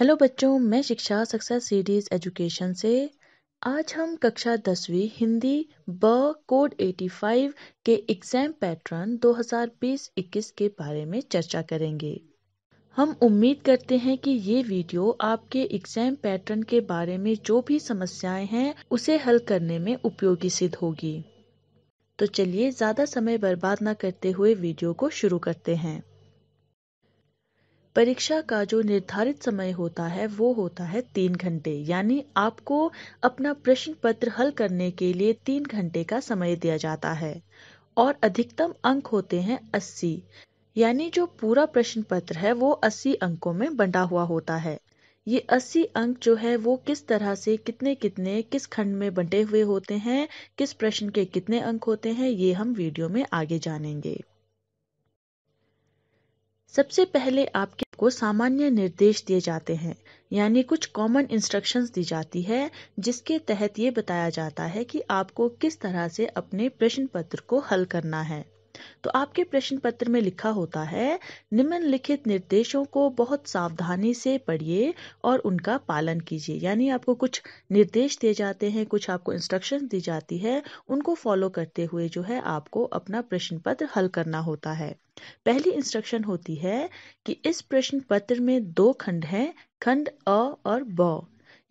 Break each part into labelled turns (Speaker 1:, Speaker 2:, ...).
Speaker 1: hello बच्चों मैं शिक्षा सक्सेस सीरीज एजुकेशन से आज हम कक्षा दसवीं हिंदी ब कोड 85 के एग्जाम पैटर्न 2020-21 के बारे में चर्चा करेंगे हम उम्मीद करते हैं कि ये वीडियो आपके एग्जाम पैटर्न के बारे में जो भी समस्याएं हैं उसे हल करने में उपयोगी सिद्ध होगी तो चलिए ज़्यादा समय बर्बाद न करते हुए वीडियो को शुरू करते हैं परीक्षा का जो निर्धारित समय होता है वो होता है तीन घंटे यानी आपको अपना प्रश्न पत्र हल करने के लिए तीन घंटे का समय दिया जाता है और अधिकतम अंक होते हैं अस्सी यानी जो पूरा प्रश्न पत्र है वो अस्सी अंकों में बंटा हुआ होता है ये अस्सी अंक जो है वो किस तरह से कितने कितने किस खंड में बंटे हुए होते हैं किस प्रश्न के कितने अंक होते हैं ये हम वीडियो में आगे जानेंगे सबसे पहले आपके को सामान्य निर्देश दिए जाते हैं यानी कुछ कॉमन इंस्ट्रक्शंस दी जाती है जिसके तहत ये बताया जाता है कि आपको किस तरह से अपने प्रश्न पत्र को हल करना है तो आपके प्रश्न पत्र में लिखा होता है निम्नलिखित निर्देशों को बहुत सावधानी से पढ़िए और उनका पालन कीजिए यानी आपको कुछ निर्देश दिए जाते हैं कुछ आपको इंस्ट्रक्शन दी जाती है उनको फॉलो करते हुए जो है आपको अपना प्रश्न पत्र हल करना होता है पहली इंस्ट्रक्शन होती है कि इस प्रश्न पत्र में दो खंड हैं खंड अ और ब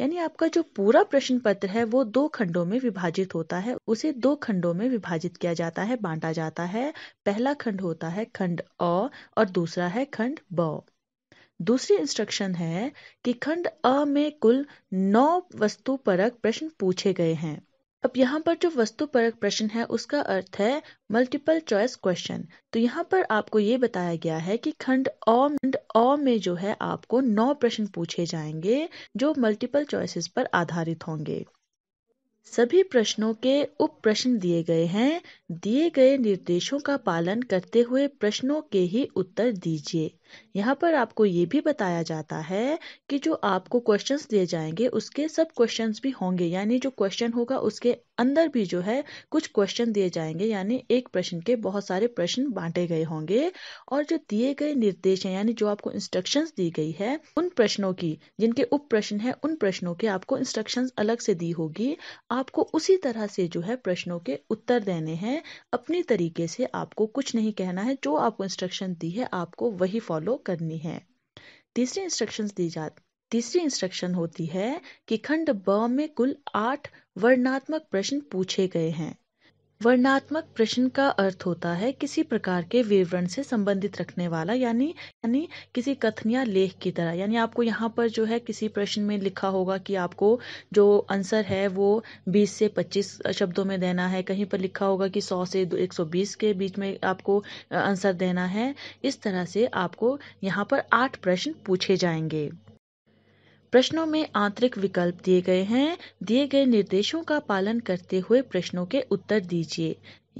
Speaker 1: यानी आपका जो पूरा प्रश्न पत्र है वो दो खंडों में विभाजित होता है उसे दो खंडों में विभाजित किया जाता है बांटा जाता है पहला खंड होता है खंड अ और दूसरा है खंड ब दूसरी इंस्ट्रक्शन है कि खंड अ में कुल नौ वस्तु परक प्रश्न पूछे गए हैं अब यहाँ पर जो वस्तु परक प्रश्न है उसका अर्थ है मल्टीपल चॉइस क्वेश्चन तो यहाँ पर आपको ये बताया गया है कि खंड खंड अ में जो है आपको नौ प्रश्न पूछे जाएंगे जो मल्टीपल चॉइसेस पर आधारित होंगे सभी प्रश्नों के उप प्रश्न दिए गए हैं दिए गए निर्देशों का पालन करते हुए प्रश्नों के ही उत्तर दीजिए यहाँ पर आपको ये भी बताया जाता है कि जो आपको क्वेश्चंस दिए जाएंगे उसके सब क्वेश्चंस भी होंगे यानी जो क्वेश्चन होगा उसके अंदर भी जो है कुछ क्वेश्चन दिए जाएंगे यानी एक प्रश्न के बहुत सारे प्रश्न बांटे गए होंगे और जो दिए गए निर्देश हैं यानी जो आपको इंस्ट्रक्शंस दी गई है उन प्रश्नों की जिनके उप प्रश्न है उन प्रश्नों के आपको इंस्ट्रक्शंस अलग से दी होगी आपको उसी तरह से जो है प्रश्नों के उत्तर देने हैं अपनी तरीके से आपको कुछ नहीं कहना है जो आपको इंस्ट्रक्शन दी है आपको वही फॉलो फॉलो करनी है तीसरी इंस्ट्रक्शंस दी जा तीसरी इंस्ट्रक्शन होती है कि खंड ब में कुल आठ वर्णात्मक प्रश्न पूछे गए हैं वर्णात्मक प्रश्न का अर्थ होता है किसी प्रकार के विवरण से संबंधित रखने वाला यानी यानी किसी कथन या लेख की तरह यानी आपको यहाँ पर जो है किसी प्रश्न में लिखा होगा कि आपको जो आंसर है वो 20 से 25 शब्दों में देना है कहीं पर लिखा होगा कि 100 से 120 के बीच में आपको आंसर देना है इस तरह से आपको यहाँ पर आठ प्रश्न पूछे जाएंगे प्रश्नों में आंतरिक विकल्प दिए गए हैं दिए गए निर्देशों का पालन करते हुए प्रश्नों के उत्तर दीजिए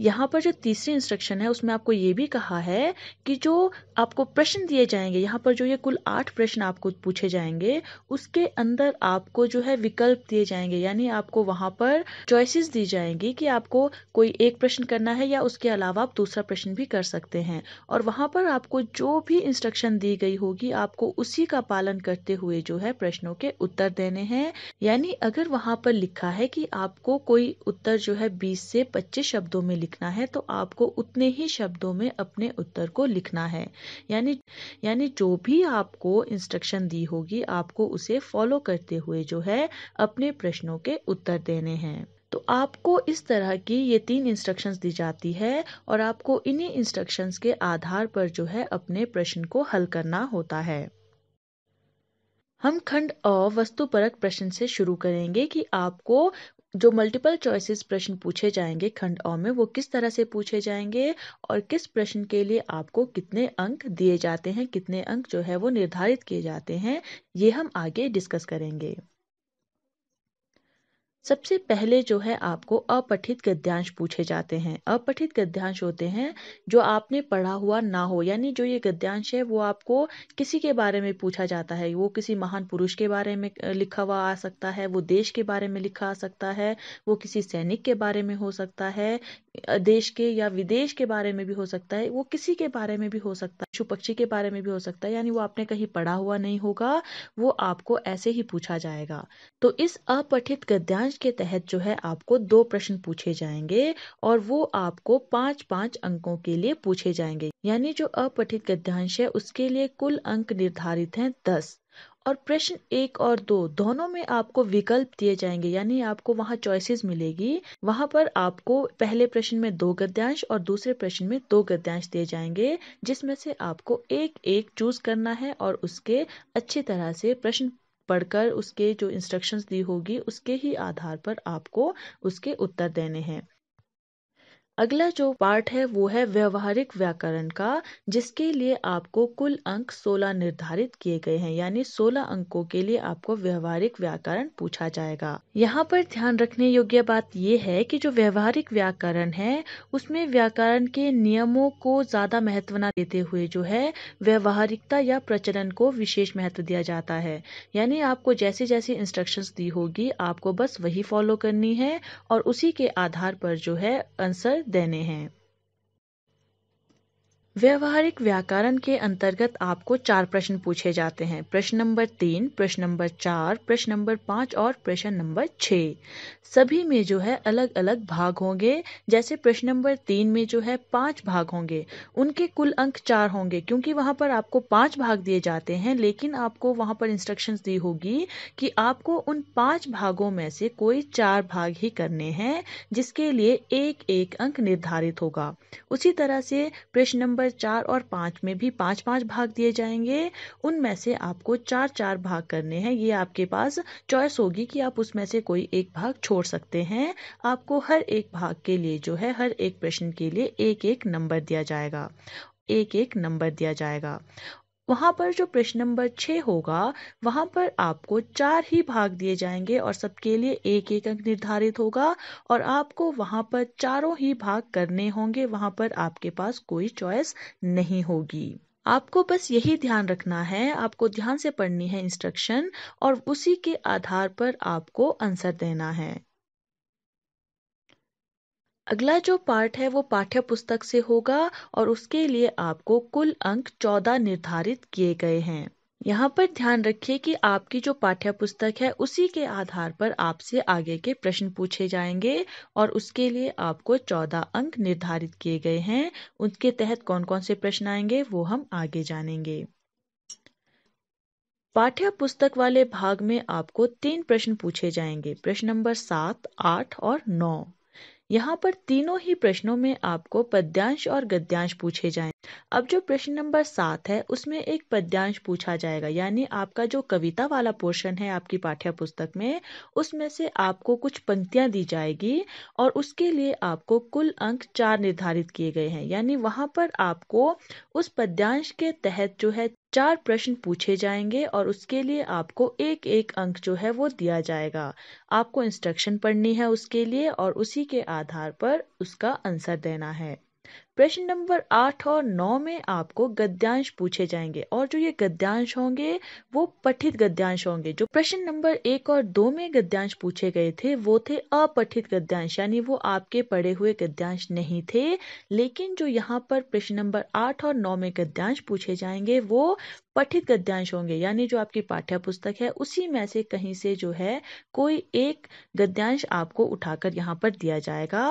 Speaker 1: यहाँ पर जो तीसरी इंस्ट्रक्शन है उसमें आपको ये भी कहा है कि जो आपको प्रश्न दिए जाएंगे यहाँ पर जो ये कुल आठ प्रश्न आपको पूछे जाएंगे उसके अंदर आपको जो है विकल्प दिए जाएंगे यानी आपको वहाँ पर चॉइसेस दी जाएंगी कि आपको कोई एक प्रश्न करना है या उसके अलावा आप दूसरा प्रश्न भी कर सकते हैं और वहाँ पर आपको जो भी इंस्ट्रक्शन दी गई होगी आपको उसी का पालन करते हुए जो है प्रश्नों के उत्तर देने हैं यानी अगर वहाँ पर लिखा है कि आपको कोई उत्तर जो है बीस से पच्चीस शब्दों में लिखना है तो आपको उतने ही शब्दों में अपने उत्तर को लिखना है यानी यानी जो भी आपको इंस्ट्रक्शन दी होगी आपको उसे फॉलो करते हुए जो है अपने प्रश्नों के उत्तर देने हैं तो आपको इस तरह की ये तीन इंस्ट्रक्शंस दी जाती है और आपको इन्हीं इंस्ट्रक्शंस के आधार पर जो है अपने प्रश्न को हल करना होता है हम खंड अ वस्तुपरक प्रश्न से शुरू करेंगे कि आपको जो मल्टीपल चॉइसेस प्रश्न पूछे जाएंगे खंड अ में वो किस तरह से पूछे जाएंगे और किस प्रश्न के लिए आपको कितने अंक दिए जाते हैं कितने अंक जो है वो निर्धारित किए जाते हैं ये हम आगे डिस्कस करेंगे सबसे पहले जो है आपको अपठित गद्यांश पूछे जाते हैं अपठित गद्यांश होते हैं जो आपने पढ़ा हुआ ना हो यानी जो ये गद्यांश है वो आपको किसी के बारे में पूछा जाता है वो किसी महान पुरुष के बारे में लिखा हुआ आ सकता है वो देश के बारे में लिखा आ सकता है वो किसी सैनिक के बारे में हो सकता है देश के या विदेश के बारे में भी हो सकता है वो किसी के बारे में भी हो सकता है पशु पक्षी के बारे में भी हो सकता है यानी वो आपने कहीं पढ़ा हुआ नहीं होगा वो आपको ऐसे ही पूछा जाएगा तो इस अपठित गद्यांश के तहत जो है आपको दो प्रश्न पूछे जाएंगे और वो आपको पांच पांच अंकों के लिए पूछे जाएंगे यानी जो अपठित गद्यांश है उसके लिए कुल अंक निर्धारित है दस और प्रश्न एक और दो दोनों में आपको विकल्प दिए जाएंगे यानी आपको वहाँ चॉइसेस मिलेगी वहाँ पर आपको पहले प्रश्न में दो गद्यांश और दूसरे प्रश्न में दो गद्यांश दिए जाएंगे जिसमें से आपको एक एक चूज करना है और उसके अच्छी तरह से प्रश्न पढ़कर उसके जो इंस्ट्रक्शंस दी होगी उसके ही आधार पर आपको उसके उत्तर देने हैं अगला जो पार्ट है वो है व्यवहारिक व्याकरण का जिसके लिए आपको कुल अंक 16 निर्धारित किए गए हैं यानी 16 अंकों के लिए आपको व्यवहारिक व्याकरण पूछा जाएगा यहाँ पर ध्यान रखने योग्य बात ये है कि जो व्यवहारिक व्याकरण है उसमें व्याकरण के नियमों को ज्यादा महत्व न देते हुए जो है व्यवहारिकता या प्रचलन को विशेष महत्व दिया जाता है यानी आपको जैसे जैसे इंस्ट्रक्शन दी होगी आपको बस वही फॉलो करनी है और उसी के आधार पर जो है आंसर देने हैं व्यवहारिक व्याकरण के अंतर्गत आपको चार प्रश्न पूछे जाते हैं प्रश्न नंबर तीन प्रश्न नंबर चार प्रश्न नंबर पाँच और प्रश्न नंबर छः सभी में जो है अलग अलग भाग होंगे जैसे प्रश्न नंबर तीन में जो है पांच भाग होंगे उनके कुल अंक चार होंगे क्योंकि वहाँ पर आपको पांच भाग दिए जाते हैं लेकिन आपको वहाँ पर इंस्ट्रक्शन दी होगी कि आपको उन पाँच भागों में से कोई चार भाग ही करने हैं जिसके लिए एक एक अंक निर्धारित होगा उसी तरह से प्रश्न नंबर नंबर चार और पांच में भी पांच पाँच भाग दिए जाएंगे उनमें से आपको चार चार भाग करने हैं ये आपके पास चॉइस होगी कि आप उसमें से कोई एक भाग छोड़ सकते हैं आपको हर एक भाग के लिए जो है हर एक प्रश्न के लिए एक एक नंबर दिया जाएगा एक एक नंबर दिया जाएगा वहां पर जो प्रश्न नंबर छः होगा वहां पर आपको चार ही भाग दिए जाएंगे और सबके लिए एक एक अंक निर्धारित होगा और आपको वहां पर चारों ही भाग करने होंगे वहां पर आपके पास कोई चॉइस नहीं होगी आपको बस यही ध्यान रखना है आपको ध्यान से पढ़नी है इंस्ट्रक्शन और उसी के आधार पर आपको आंसर देना है अगला जो पार्ट है वो पाठ्य पुस्तक से होगा और उसके लिए आपको कुल अंक चौदह निर्धारित किए गए हैं यहाँ पर ध्यान रखिए कि आपकी जो पाठ्य पुस्तक है उसी के आधार पर आपसे आगे के प्रश्न पूछे जाएंगे और उसके लिए आपको चौदह अंक निर्धारित किए गए हैं उनके तहत कौन कौन से प्रश्न आएंगे वो हम आगे जानेंगे पाठ्य पुस्तक वाले भाग में आपको तीन प्रश्न पूछे जाएंगे प्रश्न नंबर सात आठ और नौ यहाँ पर तीनों ही प्रश्नों में आपको पद्यांश और गद्यांश पूछे जाए अब जो प्रश्न नंबर सात है उसमें एक पद्यांश पूछा जाएगा यानी आपका जो कविता वाला पोर्शन है आपकी पाठ्य पुस्तक में उसमें से आपको कुछ पंक्तियां दी जाएगी और उसके लिए आपको कुल अंक चार निर्धारित किए गए हैं यानी वहां पर आपको उस पद्यांश के तहत जो है चार प्रश्न पूछे जाएंगे और उसके लिए आपको एक एक अंक जो है वो दिया जाएगा आपको इंस्ट्रक्शन पढ़नी है उसके लिए और उसी के आधार पर उसका आंसर देना है प्रश्न नंबर आठ और नौ में आपको गद्यांश पूछे जाएंगे और जो ये गद्यांश होंगे वो पठित गद्यांश होंगे जो प्रश्न नंबर एक और दो में गद्यांश पूछे गए थे वो थे अपठित गद्यांश यानी वो आपके पढ़े हुए गद्यांश नहीं थे लेकिन जो यहाँ पर प्रश्न नंबर आठ और नौ में गद्यांश पूछे जाएंगे वो पठित गद्यांश होंगे यानी जो आपकी पाठ्य पुस्तक है उसी में से कहीं से जो है कोई एक गद्यांश आपको उठाकर यहाँ पर दिया जाएगा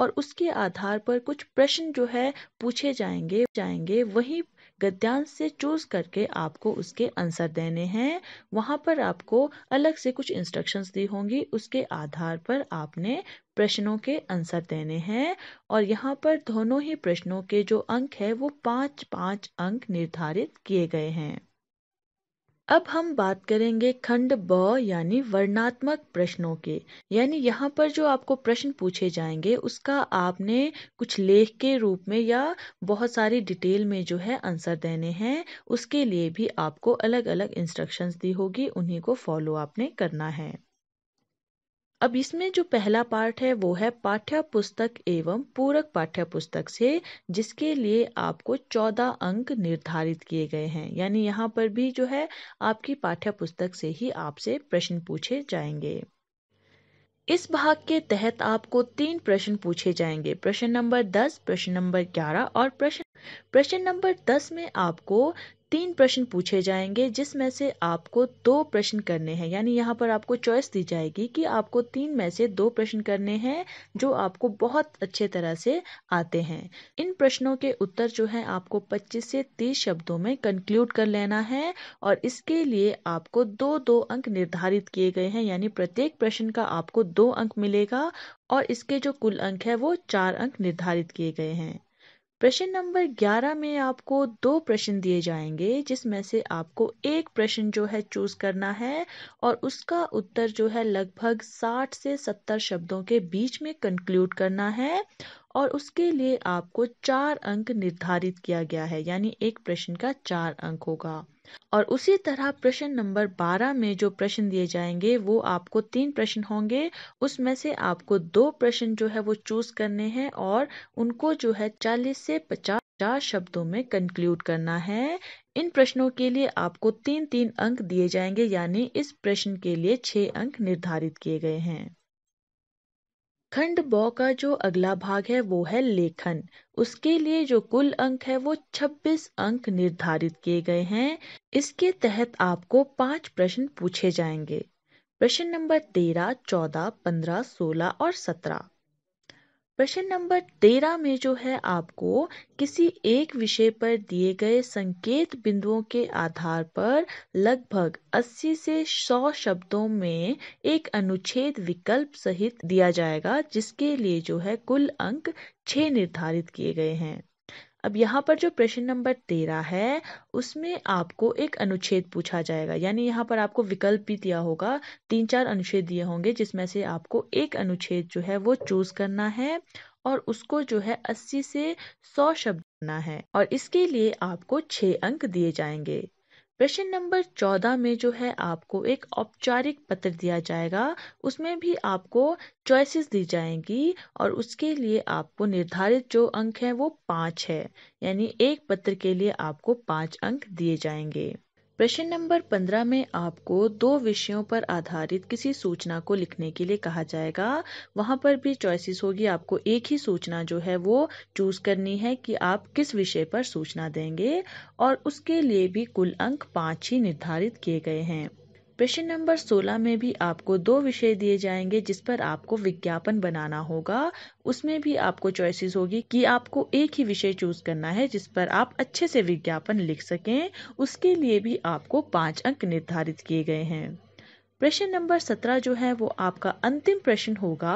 Speaker 1: और उसके आधार पर कुछ प्रश्न जो है है पूछे जाएंगे जाएंगे वही गद्यांश से चूज करके आपको उसके आंसर देने हैं वहाँ पर आपको अलग से कुछ इंस्ट्रक्शंस दी होंगी उसके आधार पर आपने प्रश्नों के आंसर देने हैं और यहाँ पर दोनों ही प्रश्नों के जो अंक है वो पांच पांच अंक निर्धारित किए गए हैं अब हम बात करेंगे खंड ब यानी वर्णात्मक प्रश्नों के यानी यहाँ पर जो आपको प्रश्न पूछे जाएंगे उसका आपने कुछ लेख के रूप में या बहुत सारी डिटेल में जो है आंसर देने हैं उसके लिए भी आपको अलग अलग इंस्ट्रक्शंस दी होगी उन्हीं को फॉलो आपने करना है अब इसमें जो पहला पार्ट है वो है पाठ्य पुस्तक एवं पूरक पाठ्य पुस्तक से जिसके लिए आपको चौदह अंक निर्धारित किए गए हैं यानी यहाँ पर भी जो है आपकी पाठ्य पुस्तक से ही आपसे प्रश्न पूछे जाएंगे इस भाग के तहत आपको तीन प्रश्न पूछे जाएंगे प्रश्न नंबर दस प्रश्न नंबर ग्यारह और प्रश्न प्रश्न नंबर दस में आपको तीन प्रश्न पूछे जाएंगे जिसमें से आपको दो प्रश्न करने हैं यानी यहाँ पर आपको चॉइस दी जाएगी कि आपको तीन में से दो प्रश्न करने हैं जो आपको बहुत अच्छे तरह से आते हैं इन प्रश्नों के उत्तर जो है आपको 25 से 30 शब्दों में कंक्लूड कर लेना है और इसके लिए आपको दो दो अंक निर्धारित किए गए हैं यानी प्रत्येक प्रश्न का आपको दो अंक मिलेगा और इसके जो कुल अंक है वो चार अंक निर्धारित किए गए हैं प्रश्न नंबर 11 में आपको दो प्रश्न दिए जाएंगे जिसमें से आपको एक प्रश्न जो है चूज करना है और उसका उत्तर जो है लगभग 60 से 70 शब्दों के बीच में कंक्लूड करना है और उसके लिए आपको चार अंक निर्धारित किया गया है यानी एक प्रश्न का चार अंक होगा और उसी तरह प्रश्न नंबर बारह में जो प्रश्न दिए जाएंगे वो आपको तीन प्रश्न होंगे उसमें से आपको दो प्रश्न जो है वो चूज करने हैं और उनको जो है चालीस से पचास चार शब्दों में कंक्लूड करना है इन प्रश्नों के लिए आपको तीन तीन अंक दिए जाएंगे यानी इस प्रश्न के लिए छह अंक निर्धारित किए गए हैं खंड ब का जो अगला भाग है वो है लेखन उसके लिए जो कुल अंक है वो 26 अंक निर्धारित किए गए हैं इसके तहत आपको पांच प्रश्न पूछे जाएंगे प्रश्न नंबर 13, 14, 15, 16 और प्रश्न नंबर तेरह में जो है आपको किसी एक विषय पर दिए गए संकेत बिंदुओं के आधार पर लगभग 80 से 100 शब्दों में एक अनुच्छेद विकल्प सहित दिया जाएगा जिसके लिए जो है कुल अंक 6 निर्धारित किए गए हैं अब यहाँ पर जो प्रश्न नंबर तेरह है उसमें आपको एक अनुच्छेद पूछा जाएगा यानी यहाँ पर आपको विकल्प भी दिया होगा तीन चार अनुच्छेद दिए होंगे जिसमें से आपको एक अनुच्छेद जो है वो चूज करना है और उसको जो है अस्सी से सौ शब्द करना है और इसके लिए आपको छः अंक दिए जाएंगे प्रश्न नंबर चौदह में जो है आपको एक औपचारिक पत्र दिया जाएगा उसमें भी आपको चॉइसेस दी जाएंगी और उसके लिए आपको निर्धारित जो अंक है वो पाँच है यानी एक पत्र के लिए आपको पाँच अंक दिए जाएंगे प्रश्न नंबर पंद्रह में आपको दो विषयों पर आधारित किसी सूचना को लिखने के लिए कहा जाएगा वहाँ पर भी चॉइसेस होगी आपको एक ही सूचना जो है वो चूज करनी है कि आप किस विषय पर सूचना देंगे और उसके लिए भी कुल अंक पाँच ही निर्धारित किए गए हैं प्रश्न नंबर 16 में भी आपको दो विषय दिए जाएंगे जिस पर आपको विज्ञापन बनाना होगा उसमें भी आपको चॉइसेस होगी कि आपको एक ही विषय चूज करना है जिस पर आप अच्छे से विज्ञापन लिख सकें उसके लिए भी आपको पांच अंक निर्धारित किए गए हैं प्रश्न नंबर सत्रह जो है वो आपका अंतिम प्रश्न होगा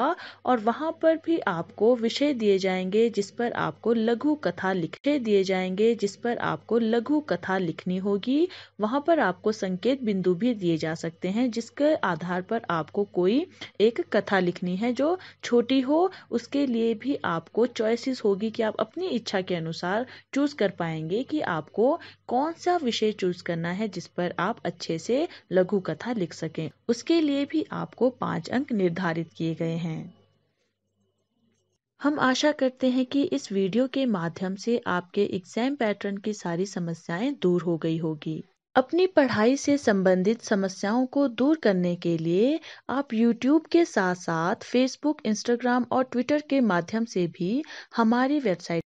Speaker 1: और वहां पर भी आपको विषय दिए जाएंगे जिस पर आपको लघु कथा लिखे दिए जाएंगे जिस पर आपको लघु कथा लिखनी होगी वहां पर आपको संकेत बिंदु भी दिए जा सकते हैं जिसके आधार पर आपको कोई एक कथा लिखनी है जो छोटी हो उसके लिए भी आपको चॉइसिस होगी कि आप अपनी इच्छा के अनुसार चूज कर पाएंगे कि आपको कौन सा विषय चूज करना है जिस पर आप अच्छे से लघु कथा लिख सकें उसके लिए भी आपको पाँच अंक निर्धारित किए गए हैं हम आशा करते हैं कि इस वीडियो के माध्यम से आपके एग्जाम पैटर्न की सारी समस्याएं दूर हो गई होगी अपनी पढ़ाई से संबंधित समस्याओं को दूर करने के लिए आप YouTube के साथ साथ Facebook, Instagram और Twitter के माध्यम से भी हमारी वेबसाइट